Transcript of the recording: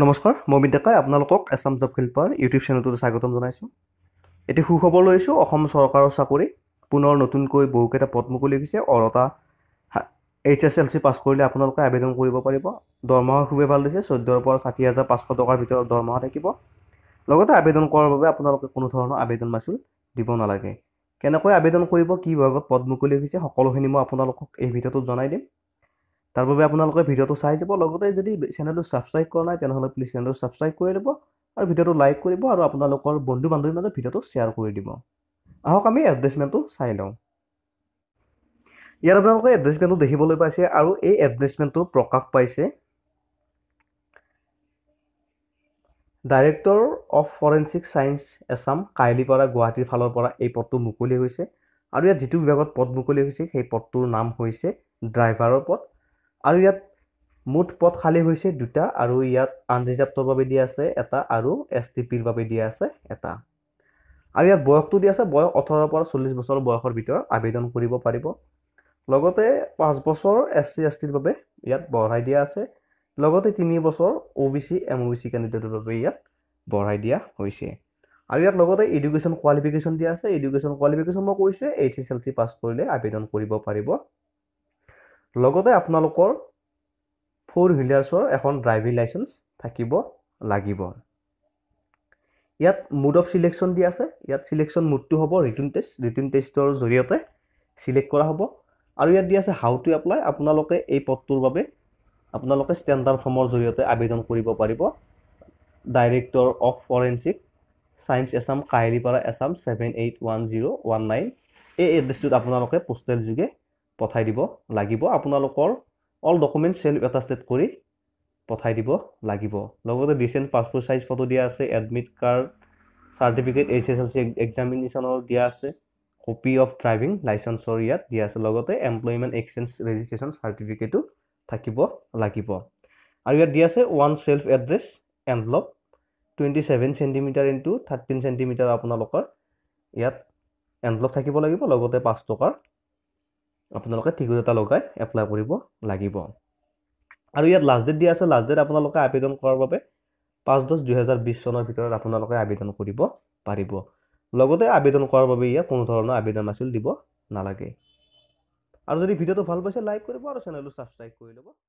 নমস্কাৰ মই বিদ্যাকাই আপোনালোকক এছাম জব শিল্পৰ ইউটিউব চেনেলটোলৈ স্বাগতম জনাইছোঁ এটি সুখবৰ লৈছোঁ অসম চৰকাৰৰ চাকৰি পুনৰ নতুনকৈ বহুকেইটা পদ মুকলি হৈছে অৰ্টা H S L C pass কৰিলে আপোনালোকে আবেদন কৰিব পাৰিব দৰমহা খুবেই ভাল দিছে চৈধ্যৰ পৰা ষাঠি হাজাৰ পাঁচশ টকাৰ ভিতৰত দৰমহা থাকিব লগতে আবেদন কৰাৰ বাবে আপোনালোকে কোনো ধৰণৰ আবেদন মাচুল দিব নালাগে কেনেকৈ আবেদন কৰিব কি বিভাগত পদ মুকলি হৈছে সকলোখিনি মই আপোনালোকক এই ভিডিঅ'টোত জনাই দিম তাৰ বাবে আপোনালোকে ভিডিঅ'টো চাই যাব লগতে যদি চেনেলটো ছাবস্ক্ৰাইব কৰা নাই তেনেহ'লে প্লিজ চেনেলটো ছাবস্ক্ৰাইব কৰি দিব আৰু ভিডিঅ'টো লাইক কৰিব আৰু আপোনালোকৰ বন্ধু বান্ধৱীৰ মাজত ভিডিঅ'টো শ্বেয়াৰ কৰি দিব আহক আমি এডভাৰটাইজমেণ্টটো চাই লওঁ ইয়াৰ আপোনালোকে এডভাৰ্টাইজমেণ্টটো দেখিবলৈ পাইছে আৰু এই এডভাৰটাইজমেণ্টটো প্ৰকাশ পাইছে director of forensic science Assam কাইলীৰ পৰা গুৱাহাটীৰ ফালৰ পৰা এই পদটো মুকলি হৈছে আৰু ইয়াত যিটো বিভাগত পদ মুকলি হৈছে সেই পদটোৰ নাম হৈছে ড্ৰাইভাৰৰ পদ আৰু ইয়াত মুঠ পথ খালী হৈছে দুটা আৰু ইয়াত আনৰিজাৰ্ভৰ বাবে দিয়া আছে এটা আৰু এছ টি পিৰ বাবে দিয়া আছে এটা আৰু ইয়াত বয়সটো দিয়া আছে বয়স ওঠৰৰ পৰা চল্লিছ বছৰ বয়সৰ ভিতৰত আবেদন কৰিব পাৰিব লগতে পাঁচ বছৰ এছ চি এছ টিৰ বাবে ইয়াত বঢ়াই দিয়া আছে লগতে তিনি বছৰ O' B C M O' B C কেণ্ডিডেটৰ বাবে ইয়াত বঢ়াই দিয়া হৈছে আৰু ইয়াত লগতে এডুকেশ্যন কোৱালিফিকেশ্যন দিয়া আছে এডুকেশ্যন কোৱালিফিকেশ্যন মই কৈছোঁ H S L C pass কৰিলে আবেদন কৰিব পাৰিব লগতে আপোনালোকৰ ফ'ৰ হুইলাৰ্ছৰ এখন ড্ৰাইভিং লাইচেঞ্চ থাকিব লাগিব ইয়াত মুড অফ চিলেকশ্যন দিয়া আছে ইয়াত চিলেকশ্যন মুডটো হ'ব ৰিটিন টেষ্ট ৰিটিন টেষ্টৰ জৰিয়তে চিলেক্ট কৰা হ'ব আৰু ইয়াত দিয়া আছে হাউ টু এপ্লাই আপোনালোকে এই পদটোৰ বাবে আপোনালোকে ষ্টেণ্ডাৰ্ড ফৰ্মৰ জৰিয়তে আবেদন কৰিব পাৰিব director of forensic science Assam Kahilipara Assam seven eight one zero' one nine এই এড্ৰেছটোত আপোনালোকে পোষ্টেল যোগে পঠাই দিব লাগিব আপোনালোকৰ অল ডকুমেণ্টছ চেল্ফ এটাষ্টেড কৰি পঠাই দিব লাগিব লগতে ৰিচেণ্ট পাছপ'ৰ্ট চাইজ ফটো দিয়া আছে admit card certificate H S L C এক্সামিনেশ্যনৰ দিয়া আছে কপি অফ ড্ৰাইভিং লাইচেঞ্চৰ ইয়াত দিয়া আছে লগতে এমপ্লয়মেণ্ট এক্সেঞ্জ ৰেজিষ্ট্ৰেশ্যন চাৰ্টিফিকেটো থাকিব লাগিব আৰু ইয়াত দিয়া আছে one self address envelope twenty seven centimetre into thirteen centimetre আপোনালোকৰ ইয়াত এনভলপ থাকিব লাগিব লগতে পাঁচ টকাৰ আপোনালোকে ঠিকনাটা লগাই এপ্লাই কৰিব লাগিব আৰু ইয়াত লাষ্ট ডেট দিয়া আছে লাষ্ট ডেট আপোনালোকে আবেদন কৰাৰ বাবে পাঁচ দহ দুহেজাৰ বিছ চনৰ ভিতৰত আপোনালোকে আবেদন কৰিব পাৰিব লগতে আবেদন কৰাৰ বাবে ইয়াত কোনো ধৰণৰ আবেদন আছিল দিব নালাগে আৰু যদি ভিডিঅ'টো ভাল পাইছে লাইক কৰিব আৰু চেনেলটো ছাবস্ক্ৰাইব কৰি ল'ব